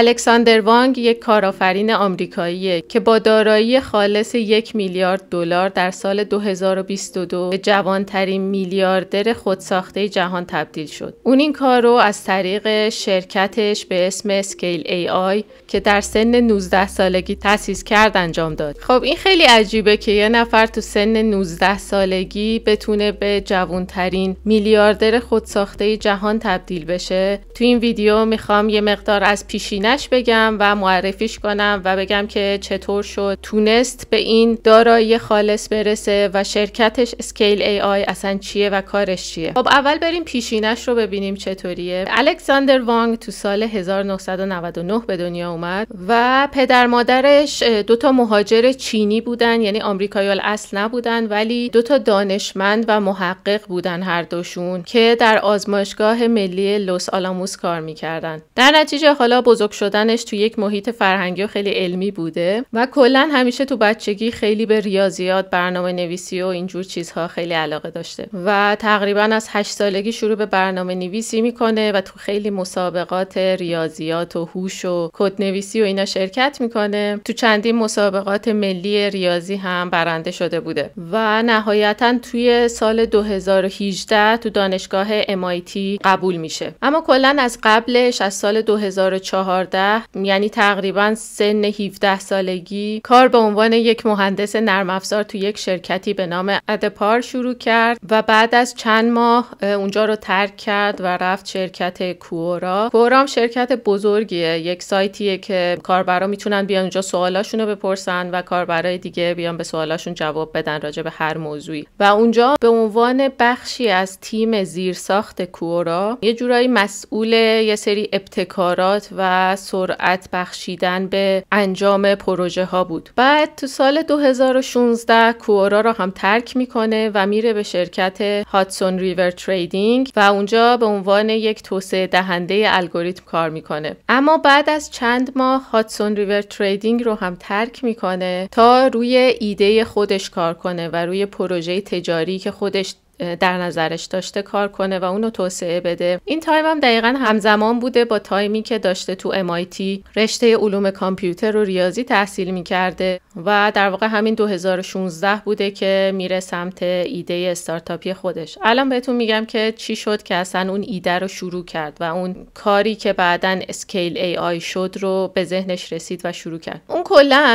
الکساندر وانگ یک کارآفرین آمریکاییه که با دارایی خالص یک میلیارد دلار در سال 2022 به جوانترین میلیاردر خودساخته جهان تبدیل شد. اون این کار رو از طریق شرکتش به اسم سکیل ای آی که در سن 19 سالگی تأسیس کرد انجام داد. خب این خیلی عجیبه که یه نفر تو سن 19 سالگی بتونه به جوانترین میلیاردر خودساخته جهان تبدیل بشه. تو این ویدیو میخوام یه مقدار از پیشینه بگم و معرفیش کنم و بگم که چطور شد تونست به این دارایی خالص برسه و شرکتش اسکیل ای آی اصلا چیه و کارش چیه خب اول بریم پیشینش رو ببینیم چطوریه الکساندر وانگ تو سال 1999 به دنیا اومد و پدر مادرش دوتا مهاجر چینی بودن یعنی آمریکایی اصل نبودن ولی دوتا دانشمند و محقق بودن هر دوشون که در آزمایشگاه ملی لوس آلاموس کار میکردن در نتیجه حالا شدنش تو یک محیط فرهنگی و خیلی علمی بوده و کلا همیشه تو بچگی خیلی به ریاضیات برنامه نویسی و اینجور چیزها خیلی علاقه داشته و تقریبا از هشت سالگی شروع به برنامه نویسی میکنه و تو خیلی مسابقات ریاضیات و هوش و کد نویسی و اینا شرکت میکنه تو چندین مسابقات ملی ریاضی هم برنده شده بوده و نهایتا توی سال 2018 تو دانشگاه MIT قبول میشه اما کلا از قبلش از سال 2004 14 یعنی تقریبا سن 17 سالگی کار به عنوان یک مهندس نرم افزار تو یک شرکتی به نام ادپار شروع کرد و بعد از چند ماه اونجا رو ترک کرد و رفت شرکت کورا کورا هم شرکت بزرگیه یک سایتیه که کاربرا میتونن بیان اونجا سوالاشون رو بپرسن و کاربرای دیگه بیان به سوالاشون جواب بدن راجع به هر موضوعی و اونجا به عنوان بخشی از تیم زیرساخت کورا یه جورایی مسئول یه سری ابتکارات و سرعت بخشیدن به انجام پروژه ها بود بعد تو سال 2016 کوورا را هم ترک میکنه و میره به شرکت هاتسون ریور تریدینگ و اونجا به عنوان یک توسعه دهنده الگوریتم کار میکنه اما بعد از چند ماه هاتسون ریور تریدینگ رو هم ترک میکنه تا روی ایده خودش کار کنه و روی پروژه تجاری که خودش در نظرش داشته کار کنه و اونو توسعه بده این تایم هم دقیقا همزمان بوده با تایمی که داشته تو MIT رشته علوم کامپیوتر و ریاضی تحصیل کرده و در واقع همین 2016 بوده که میره سمت ایده استارتاپی خودش الان بهتون میگم که چی شد که اصلا اون ایده رو شروع کرد و اون کاری که بعدا اسکیل ای آی شد رو به ذهنش رسید و شروع کرد اون کلا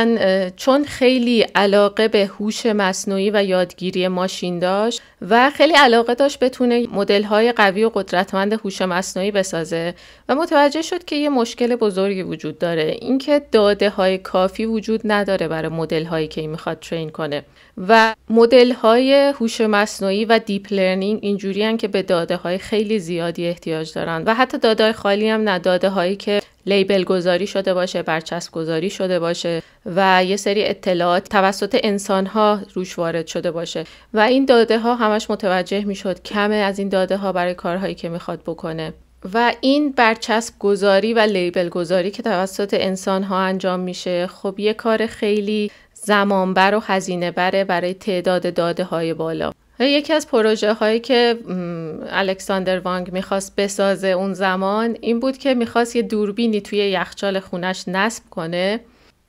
چون خیلی علاقه به هوش مصنوعی و یادگیری ماشین داشت و خیلی علاقه داشت بتونه مدل های قوی و قدرتمند هوش مصنوعی بسازه و متوجه شد که یه مشکل بزرگی وجود داره اینکه داده های کافی وجود نداره برای مدل هایی که این میخواد ترین کنه و مدل های هوش مصنوعی و دیپ لرنینگ اینجوری که به داده های خیلی زیادی احتیاج دارن و حتی داده های خالی هم نه هایی که لیبل گذاری شده باشه برچسب گذاری شده باشه و یه سری اطلاعات توسط انسان ها روش وارد شده باشه و این داده ها همش متوجه میشد کمه از این داده ها برای کارهایی که میخواد بکنه و این برچسب گذاری و لیبل گذاری که توسط انسان ها انجام میشه خب یه کار خیلی زمانبر و هزینه بره برای تعداد داده های بالا یکی از پروژه هایی که الکساندر وانگ میخواست بسازه اون زمان این بود که میخواست یه دوربینی توی یخچال خونش نصب کنه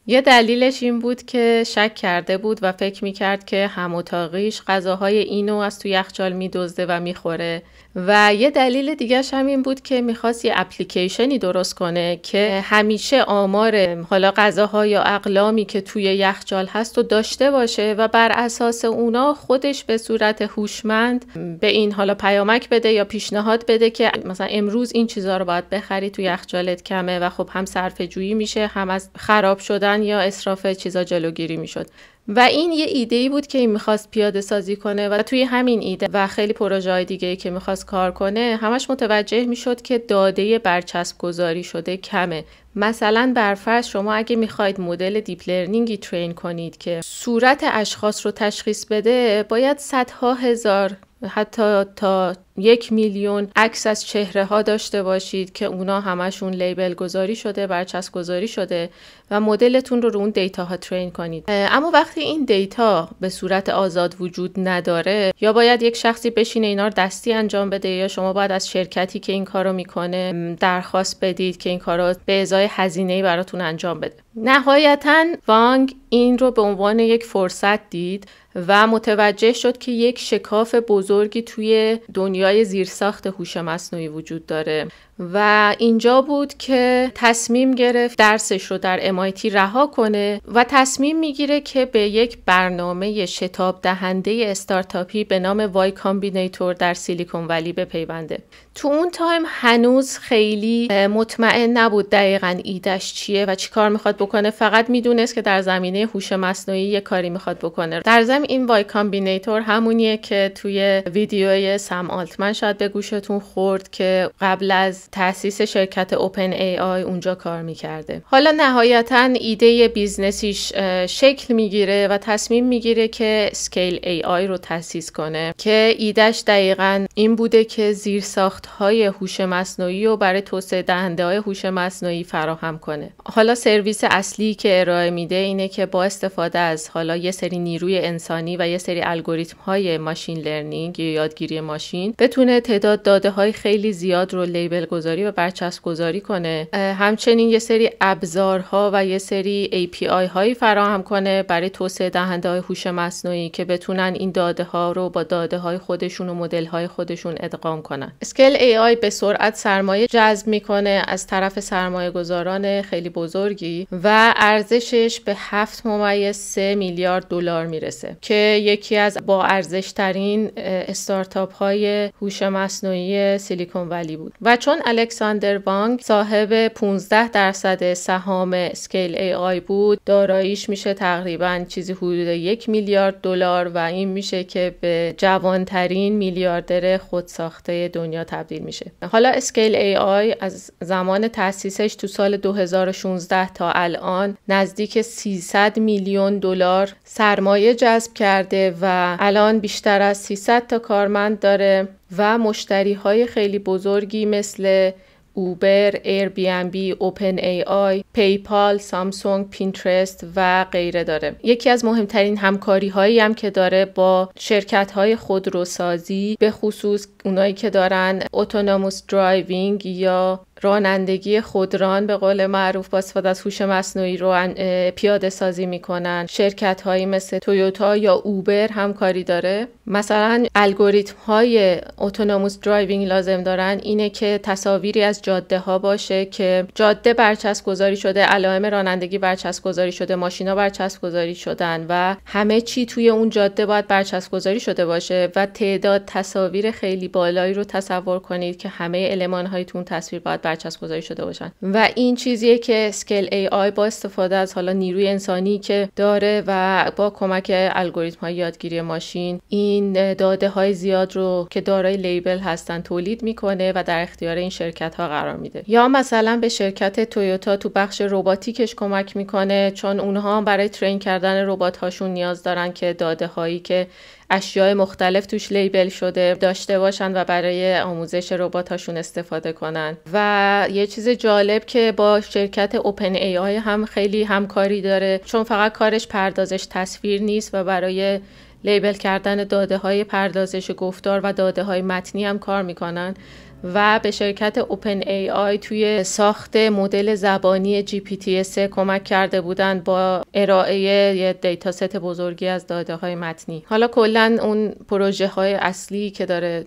یه دلیلش این بود که شک کرده بود و فکر کرد که هم اتاقیش غذاهای اینو از تو یخچال دزده و میخوره و یه دلیل دیگهش هم این بود که میخواست یه اپلیکیشنی درست کنه که همیشه آمار حالا غذاها یا اقلامی که توی یخچال هست و داشته باشه و بر اساس اونا خودش به صورت هوشمند به این حالا پیامک بده یا پیشنهاد بده که مثلا امروز این چیزها رو باید بخری تو یخچالت کمه و خب هم صرفه جویی میشه هم از خراب شدن یا اصراف چیزا جلوگیری میشد و این یه ایده ای بود که این میخواست پیاده سازی کنه و توی همین ایده و خیلی پروژه های دیگه که میخواست کار کنه همش متوجه میشد که داده برچسب گذاری شده کمه مثلا برفرض شما اگه میخواید مدل دیپ لرنینگی ترین کنید که صورت اشخاص رو تشخیص بده باید صدها هزار حتی تا یک میلیون عکس از چهره ها داشته باشید که اونا همشون لیبل گذاری شده برچسب گذاری شده و مدلتون رو رو اون دیتا ها ترین کنید اما وقتی این دیتا به صورت آزاد وجود نداره یا باید یک شخصی بشینه اینار رو دستی انجام بده یا شما باید از شرکتی که این کارو میکنه درخواست بدید که این کارو به ازای هزینه براتون انجام بده نهایتا وانگ این رو به عنوان یک فرصت دید و متوجه شد که یک شکاف بزرگی توی دنیا زیر زیرساخت هوش مصنوعی وجود داره و اینجا بود که تصمیم گرفت درسش رو در MIT رها کنه و تصمیم میگیره که به یک برنامه شتاب دهنده استارتاپی به نام وای کامبینیتور در سیلیکون ولی بپیونده تو اون تایم هنوز خیلی مطمئن نبود دقیقا ایدش چیه و چی کار میخواد بکنه فقط میدونست که در زمینه هوش مصنوعی یه کاری میخواد بکنه در زمین این وای کامبینیتور همونیه که توی ویدیوی سم آلتمن شاید به گوشتون خورد که قبل از تاسیس شرکت اوپن ای آی اونجا کار میکرده حالا نهایتا ایده بیزنسیش شکل میگیره و تصمیم میگیره که سکیل ای آی رو تاسیس کنه که ایدهش دقیقا این بوده که زیر ساخت های هوش مصنوعی رو برای توسعه دهنده های هوش مصنوعی فراهم کنه حالا سرویس اصلی که ارائه میده اینه که با استفاده از حالا یه سری نیروی انسانی و یه سری الگوریتم های ماشین لرنینگ یا یادگیری ماشین بتونه تعداد داده های خیلی زیاد رو لیبل گذاری و برچسب گذاری کنه همچنین یه سری ابزارها و یه سری API هایی فراهم کنه برای توسعه دهنده های هوش مصنوعی که بتونن این داده ها رو با داده های خودشون و مدل های خودشون ادغام کنن ای AI به سرعت سرمایه جذب میکنه از طرف سرمایه گذاران خیلی بزرگی و ارزشش به هفت ممیز 3 میلیارد دلار میرسه که یکی از با ارزش ترین استارتاپ های هوش مصنوعی سیلیکون ولی بود و چون الکساندر وانگ صاحب 15 درصد سهام اسکیل ای آی بود داراییش میشه تقریبا چیزی حدود یک میلیارد دلار و این میشه که به جوانترین میلیاردر خودساخته دنیا تبدیل میشه حالا اسکیل ای آی از زمان تاسیسش تو سال 2016 تا الان نزدیک 300 میلیون دلار سرمایه جذب کرده و الان بیشتر از 300 تا کارمند داره و مشتری های خیلی بزرگی مثل اوبر، ایر بی ام بی، اوپن ای آی، پیپال، سامسونگ، پینترست و غیره داره. یکی از مهمترین همکاری هایی هم که داره با شرکت های خودروسازی به خصوص اونایی که دارن اتونوموس درایوینگ یا رانندگی خودران به قول معروف با استفاده از هوش مصنوعی رو پیاده سازی میکنن شرکت هایی مثل تویوتا یا اوبر همکاری داره مثلا الگوریتم های اتونوموس درایوینگ لازم دارن اینه که تصاویری از جاده ها باشه که جاده برچسب گذاری شده علائم رانندگی برچسب گذاری شده ماشینا برچسب گذاری شدن و همه چی توی اون جاده باید برچسب گذاری شده باشه و تعداد تصاویر خیلی بالایی رو تصور کنید که همه المان هایتون تصویر باید برچسب گذاری شده باشن و این چیزیه که اسکیل ای آی با استفاده از حالا نیروی انسانی که داره و با کمک الگوریتم های یادگیری ماشین این داده های زیاد رو که دارای لیبل هستن تولید میکنه و در اختیار این شرکت ها قرار میده یا مثلا به شرکت تویوتا تو بخش رباتیکش کمک میکنه چون اونها برای ترین کردن ربات هاشون نیاز دارن که داده هایی که اشیاء مختلف توش لیبل شده داشته باشن و برای آموزش ربات هاشون استفاده کنن و یه چیز جالب که با شرکت اوپن ای آی هم خیلی همکاری داره چون فقط کارش پردازش تصویر نیست و برای لیبل کردن داده های پردازش گفتار و داده های متنی هم کار میکنن و به شرکت اوپن ای آی توی ساخت مدل زبانی جی پی تی کمک کرده بودند با ارائه یه دیتا ست بزرگی از داده های متنی حالا کلا اون پروژه های اصلی که داره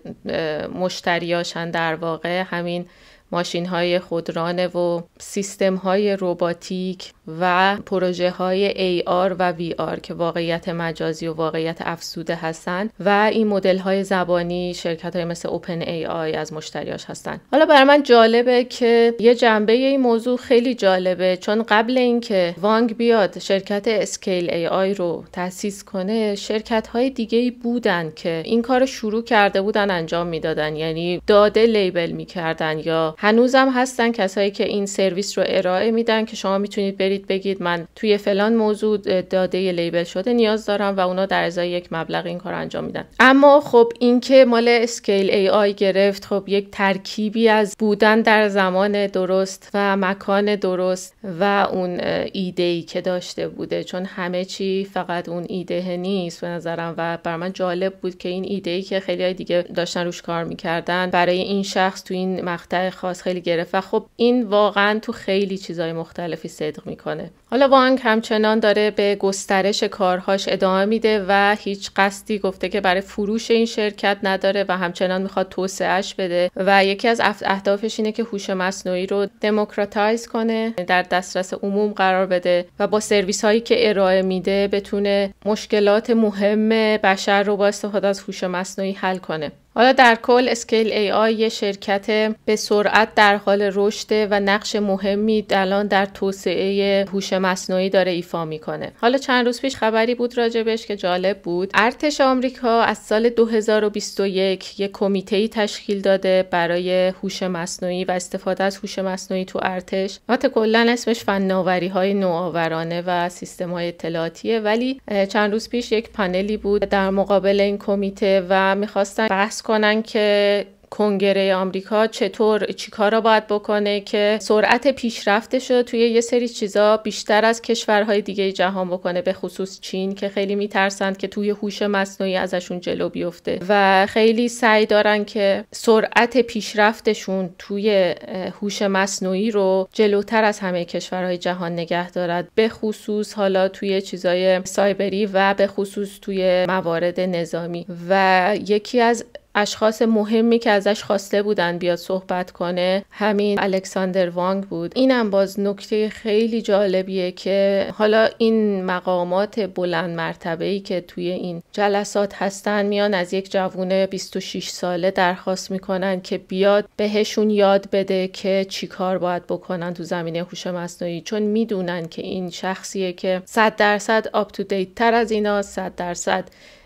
مشتریاشن در واقع همین ماشین های خودرانه و سیستم های روباتیک و پروژه های AR و VR که واقعیت مجازی و واقعیت افزوده هستند و این مدل های زبانی شرکت های مثل اوپن ای از مشتریاش هستن حالا برای من جالبه که یه جنبه این موضوع خیلی جالبه چون قبل اینکه وانگ بیاد شرکت اسکیل AI رو تاسیس کنه شرکت های دیگه ای بودن که این کار شروع کرده بودن انجام میدادن یعنی داده لیبل میکردن یا هنوزم هستن کسایی که این سرویس رو ارائه میدن که شما میتونید برید بگید من توی فلان موضوع داده لیبل شده نیاز دارم و اونا در ازای یک مبلغ این کار انجام میدن اما خب اینکه مال اسکیل ای آی گرفت خب یک ترکیبی از بودن در زمان درست و مکان درست و اون ایده ای که داشته بوده چون همه چی فقط اون ایده نیست به نظرم و بر من جالب بود که این ایده ای که خیلی دیگه داشتن روش کار میکردن برای این شخص تو این مقطع باز خیلی گرفت و خب این واقعا تو خیلی چیزای مختلفی صدق میکنه حالا وانگ همچنان داره به گسترش کارهاش ادامه میده و هیچ قصدی گفته که برای فروش این شرکت نداره و همچنان میخواد توسعهش بده و یکی از اهدافش اینه که هوش مصنوعی رو دموکراتایز کنه یعنی در دسترس عموم قرار بده و با سرویس هایی که ارائه میده بتونه مشکلات مهم بشر رو با استفاده از هوش مصنوعی حل کنه حالا در کل اسکیل ای آی یه شرکت به سرعت در حال رشد و نقش مهمی الان در توسعه هوش مصنوعی داره ایفا میکنه حالا چند روز پیش خبری بود راجبش که جالب بود ارتش آمریکا از سال 2021 یه کمیته ای تشکیل داده برای هوش مصنوعی و استفاده از هوش مصنوعی تو ارتش البته کلا اسمش فناوری های نوآورانه و سیستم های اطلاعاتیه ولی چند روز پیش یک پنلی بود در مقابل این کمیته و میخواستن بحث کنن که کنگره آمریکا چطور چیکارا باید بکنه که سرعت پیشرفتش رو توی یه سری چیزا بیشتر از کشورهای دیگه جهان بکنه به خصوص چین که خیلی میترسند که توی هوش مصنوعی ازشون جلو بیفته و خیلی سعی دارن که سرعت پیشرفتشون توی هوش مصنوعی رو جلوتر از همه کشورهای جهان نگه دارد به خصوص حالا توی چیزای سایبری و به خصوص توی موارد نظامی و یکی از اشخاص مهمی که ازش خواسته بودن بیاد صحبت کنه همین الکساندر وانگ بود اینم باز نکته خیلی جالبیه که حالا این مقامات بلند مرتبه ای که توی این جلسات هستن میان از یک جوون 26 ساله درخواست میکنن که بیاد بهشون یاد بده که چی کار باید بکنن تو زمینه هوش مصنوعی چون میدونن که این شخصیه که 100 درصد آپ تو دیت تر از اینا 100 درصد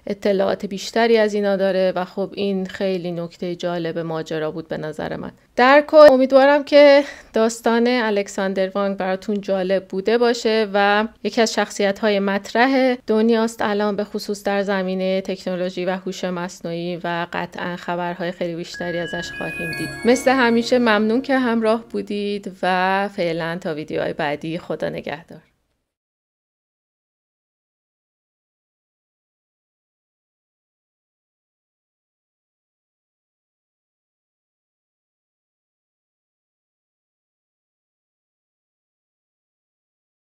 اطلاعات بیشتری از اینا داره و خب این خیلی نکته جالب ماجرا بود به نظر من در کل امیدوارم که داستان الکساندر وانگ براتون جالب بوده باشه و یکی از شخصیت های مطرح دنیاست الان به خصوص در زمینه تکنولوژی و هوش مصنوعی و قطعا خبرهای خیلی بیشتری ازش خواهیم دید مثل همیشه ممنون که همراه بودید و فعلا تا ویدیوهای بعدی خدا نگهدار